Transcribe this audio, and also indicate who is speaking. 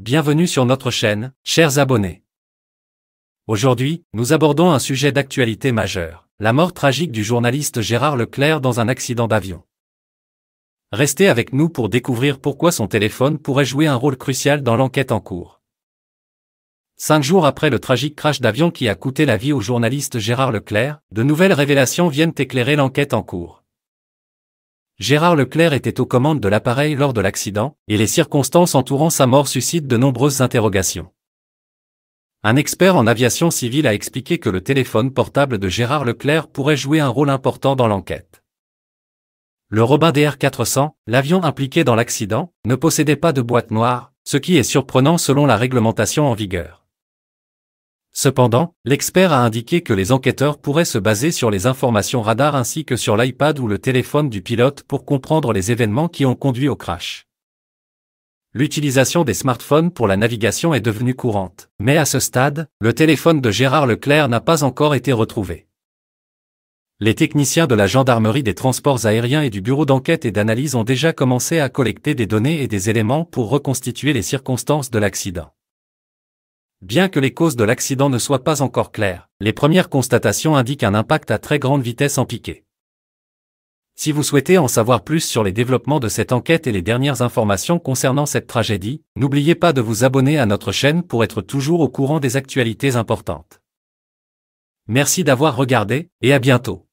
Speaker 1: Bienvenue sur notre chaîne, chers abonnés. Aujourd'hui, nous abordons un sujet d'actualité majeure, la mort tragique du journaliste Gérard Leclerc dans un accident d'avion. Restez avec nous pour découvrir pourquoi son téléphone pourrait jouer un rôle crucial dans l'enquête en cours. Cinq jours après le tragique crash d'avion qui a coûté la vie au journaliste Gérard Leclerc, de nouvelles révélations viennent éclairer l'enquête en cours. Gérard Leclerc était aux commandes de l'appareil lors de l'accident, et les circonstances entourant sa mort suscitent de nombreuses interrogations. Un expert en aviation civile a expliqué que le téléphone portable de Gérard Leclerc pourrait jouer un rôle important dans l'enquête. Le Robin DR400, l'avion impliqué dans l'accident, ne possédait pas de boîte noire, ce qui est surprenant selon la réglementation en vigueur. Cependant, l'expert a indiqué que les enquêteurs pourraient se baser sur les informations radar ainsi que sur l'iPad ou le téléphone du pilote pour comprendre les événements qui ont conduit au crash. L'utilisation des smartphones pour la navigation est devenue courante, mais à ce stade, le téléphone de Gérard Leclerc n'a pas encore été retrouvé. Les techniciens de la gendarmerie des transports aériens et du bureau d'enquête et d'analyse ont déjà commencé à collecter des données et des éléments pour reconstituer les circonstances de l'accident. Bien que les causes de l'accident ne soient pas encore claires, les premières constatations indiquent un impact à très grande vitesse en piqué. Si vous souhaitez en savoir plus sur les développements de cette enquête et les dernières informations concernant cette tragédie, n'oubliez pas de vous abonner à notre chaîne pour être toujours au courant des actualités importantes. Merci d'avoir regardé et à bientôt.